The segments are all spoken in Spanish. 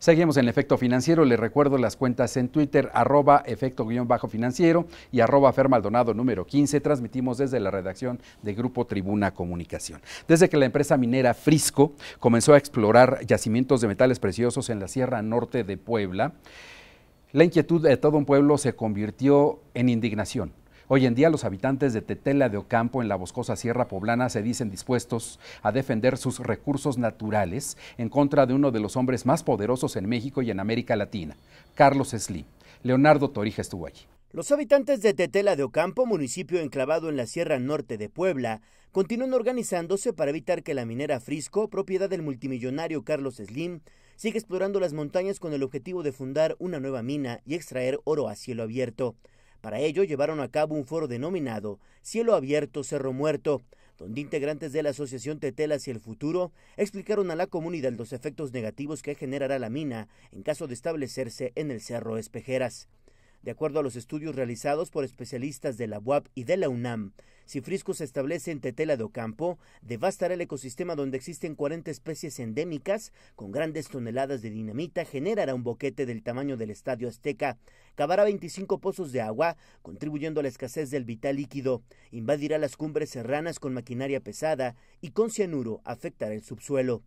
Seguimos en Efecto Financiero. Les recuerdo las cuentas en Twitter, arroba efecto-financiero y arroba fermaldonado número 15. Transmitimos desde la redacción de Grupo Tribuna Comunicación. Desde que la empresa minera Frisco comenzó a explorar yacimientos de metales preciosos en la Sierra Norte de Puebla, la inquietud de todo un pueblo se convirtió en indignación Hoy en día los habitantes de Tetela de Ocampo en la boscosa Sierra Poblana se dicen dispuestos a defender sus recursos naturales en contra de uno de los hombres más poderosos en México y en América Latina, Carlos Slim. Leonardo Torija estuvo allí. Los habitantes de Tetela de Ocampo, municipio enclavado en la Sierra Norte de Puebla, continúan organizándose para evitar que la minera Frisco, propiedad del multimillonario Carlos Slim, siga explorando las montañas con el objetivo de fundar una nueva mina y extraer oro a cielo abierto. Para ello llevaron a cabo un foro denominado Cielo Abierto Cerro Muerto, donde integrantes de la Asociación Tetelas y el futuro explicaron a la comunidad los efectos negativos que generará la mina en caso de establecerse en el Cerro Espejeras. De acuerdo a los estudios realizados por especialistas de la UAP y de la UNAM, si Frisco se establece en Tetela de Ocampo, devastará el ecosistema donde existen 40 especies endémicas, con grandes toneladas de dinamita, generará un boquete del tamaño del Estadio Azteca, cavará 25 pozos de agua, contribuyendo a la escasez del vital líquido, invadirá las cumbres serranas con maquinaria pesada y con cianuro afectará el subsuelo.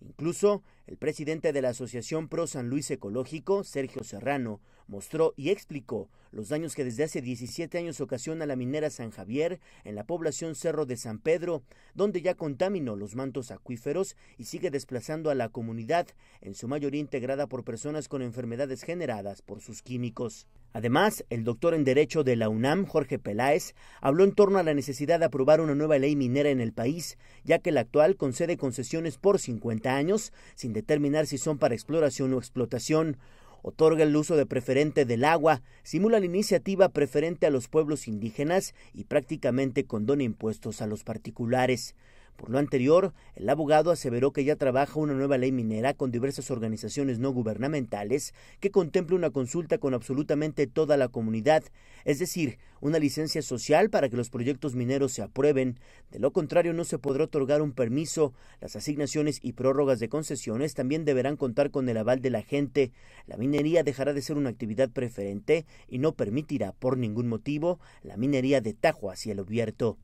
Incluso, el presidente de la Asociación Pro San Luis Ecológico, Sergio Serrano, mostró y explicó los daños que desde hace 17 años ocasiona la minera San Javier en la población Cerro de San Pedro, donde ya contaminó los mantos acuíferos y sigue desplazando a la comunidad, en su mayoría integrada por personas con enfermedades generadas por sus químicos. Además, el doctor en Derecho de la UNAM, Jorge Peláez, habló en torno a la necesidad de aprobar una nueva ley minera en el país, ya que la actual concede concesiones por 50 años, sin determinar si son para exploración o explotación otorga el uso de preferente del agua, simula la iniciativa preferente a los pueblos indígenas y prácticamente condona impuestos a los particulares. Por lo anterior, el abogado aseveró que ya trabaja una nueva ley minera con diversas organizaciones no gubernamentales que contemple una consulta con absolutamente toda la comunidad, es decir, una licencia social para que los proyectos mineros se aprueben. De lo contrario, no se podrá otorgar un permiso. Las asignaciones y prórrogas de concesiones también deberán contar con el aval de la gente. La minería dejará de ser una actividad preferente y no permitirá por ningún motivo la minería de tajo hacia el abierto.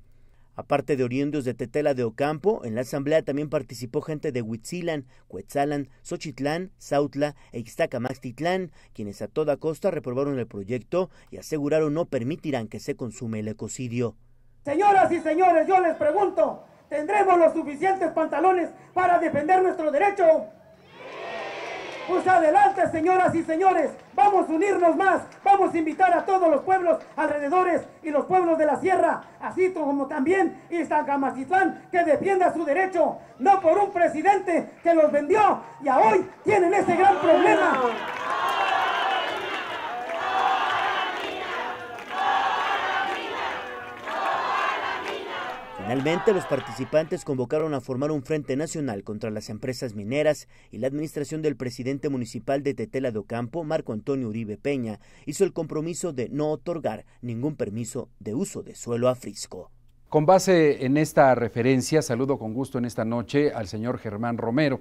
Aparte de oriundos de Tetela de Ocampo, en la asamblea también participó gente de Huitzilan, Cuetzalan, Xochitlán, Sautla e maxtitlán quienes a toda costa reprobaron el proyecto y aseguraron no permitirán que se consume el ecocidio. Señoras y señores, yo les pregunto, ¿tendremos los suficientes pantalones para defender nuestro derecho? Pues adelante, señoras y señores, vamos a unirnos más, vamos a invitar a todos los pueblos alrededores y los pueblos de la sierra, así como también Iztacamacitlán, que defienda su derecho, no por un presidente que los vendió y a hoy tienen ese gran problema. Finalmente, los participantes convocaron a formar un frente nacional contra las empresas mineras y la administración del presidente municipal de Tetela de Ocampo, Marco Antonio Uribe Peña, hizo el compromiso de no otorgar ningún permiso de uso de suelo a Frisco. Con base en esta referencia, saludo con gusto en esta noche al señor Germán Romero.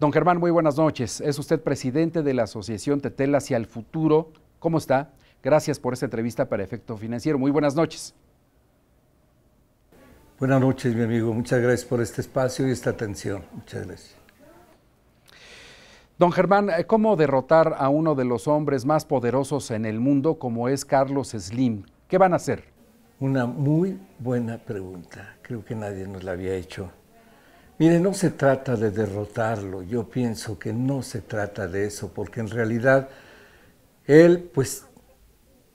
Don Germán, muy buenas noches. Es usted presidente de la Asociación Tetela hacia el futuro. ¿Cómo está? Gracias por esta entrevista para Efecto Financiero. Muy buenas noches. Buenas noches, mi amigo. Muchas gracias por este espacio y esta atención. Muchas gracias. Don Germán, eh, ¿cómo derrotar a uno de los hombres más poderosos en el mundo como es Carlos Slim? ¿Qué van a hacer? Una muy buena pregunta. Creo que nadie nos la había hecho. Mire, no se trata de derrotarlo. Yo pienso que no se trata de eso, porque en realidad él, pues,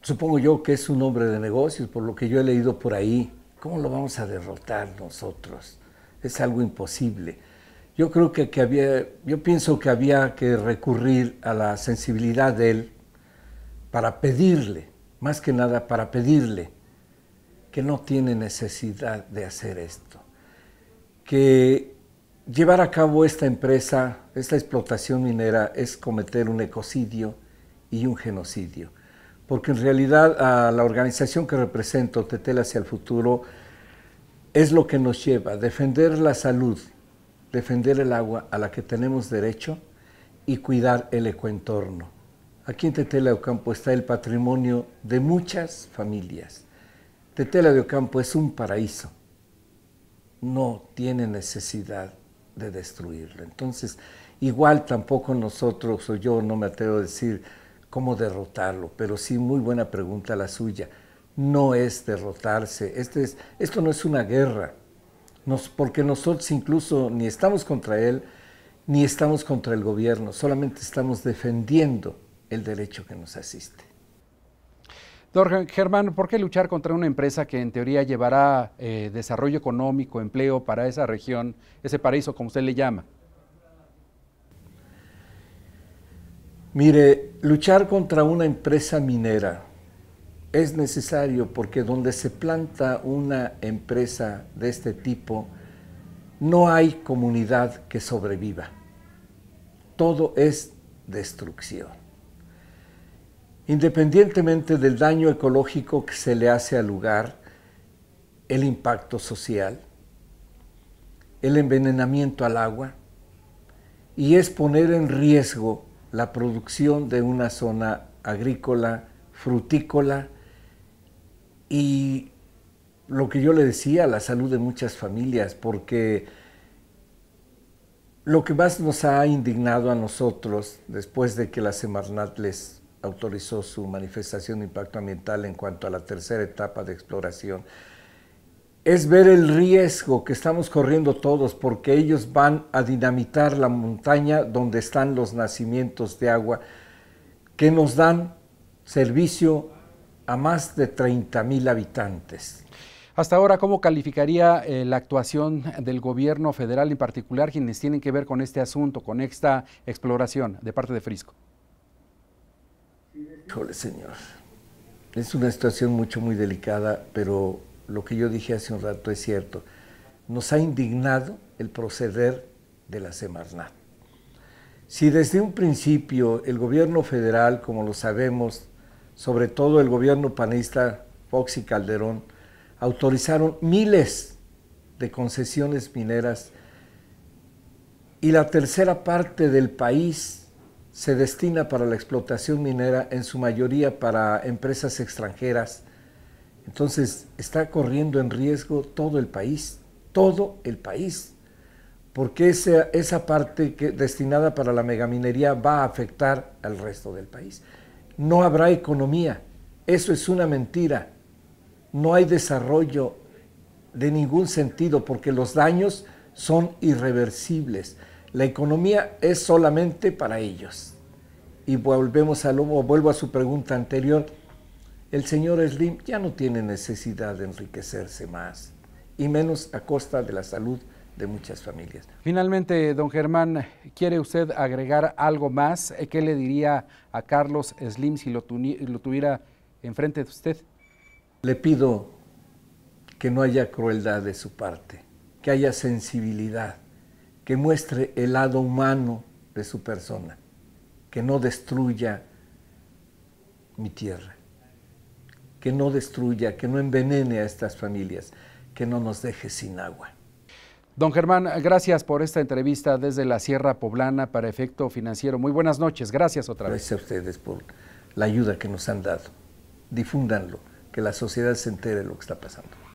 supongo yo que es un hombre de negocios, por lo que yo he leído por ahí ¿Cómo lo vamos a derrotar nosotros? Es algo imposible. Yo creo que, había, yo pienso que había que recurrir a la sensibilidad de él para pedirle, más que nada para pedirle, que no tiene necesidad de hacer esto. Que llevar a cabo esta empresa, esta explotación minera, es cometer un ecocidio y un genocidio porque en realidad a la organización que represento, Tetela hacia el futuro, es lo que nos lleva, defender la salud, defender el agua a la que tenemos derecho y cuidar el ecoentorno. Aquí en Tetela de Ocampo está el patrimonio de muchas familias. Tetela de Ocampo es un paraíso. No tiene necesidad de destruirlo. Entonces, igual tampoco nosotros, o yo no me atrevo a decir, cómo derrotarlo, pero sí muy buena pregunta la suya. No es derrotarse, este esto no es una guerra, porque nosotros incluso ni estamos contra él, ni estamos contra el gobierno, solamente estamos defendiendo el derecho que nos asiste. Germán, ¿por qué luchar contra una empresa que en teoría llevará eh, desarrollo económico, empleo para esa región, ese paraíso como usted le llama? Mire, luchar contra una empresa minera es necesario porque donde se planta una empresa de este tipo, no hay comunidad que sobreviva. Todo es destrucción. Independientemente del daño ecológico que se le hace al lugar, el impacto social, el envenenamiento al agua, y es poner en riesgo la producción de una zona agrícola, frutícola y lo que yo le decía, la salud de muchas familias, porque lo que más nos ha indignado a nosotros después de que la Semarnat les autorizó su manifestación de impacto ambiental en cuanto a la tercera etapa de exploración es ver el riesgo que estamos corriendo todos porque ellos van a dinamitar la montaña donde están los nacimientos de agua que nos dan servicio a más de 30 mil habitantes. Hasta ahora, ¿cómo calificaría eh, la actuación del gobierno federal, en particular quienes tienen que ver con este asunto, con esta exploración de parte de Frisco? Híjole, señor. Es una situación mucho, muy delicada, pero lo que yo dije hace un rato es cierto. Nos ha indignado el proceder de la Semarnat. Si desde un principio el gobierno federal, como lo sabemos, sobre todo el gobierno panista Fox y Calderón, autorizaron miles de concesiones mineras y la tercera parte del país se destina para la explotación minera, en su mayoría para empresas extranjeras, entonces está corriendo en riesgo todo el país, todo el país, porque esa, esa parte destinada para la megaminería va a afectar al resto del país. No habrá economía, eso es una mentira. No hay desarrollo de ningún sentido porque los daños son irreversibles. La economía es solamente para ellos. Y volvemos a vuelvo a su pregunta anterior el señor Slim ya no tiene necesidad de enriquecerse más, y menos a costa de la salud de muchas familias. Finalmente, don Germán, ¿quiere usted agregar algo más? Eh, ¿Qué le diría a Carlos Slim si lo, tuviera enfrente de usted? Le pido que no haya crueldad de su parte, que haya sensibilidad, que muestre el lado humano de su persona, que no destruya mi tierra que no destruya, que no envenene a estas familias, que no nos deje sin agua. Don Germán, gracias por esta entrevista desde la Sierra Poblana para Efecto Financiero. Muy buenas noches, gracias otra vez. Gracias a ustedes por la ayuda que nos han dado. Difúndanlo, que la sociedad se entere de lo que está pasando.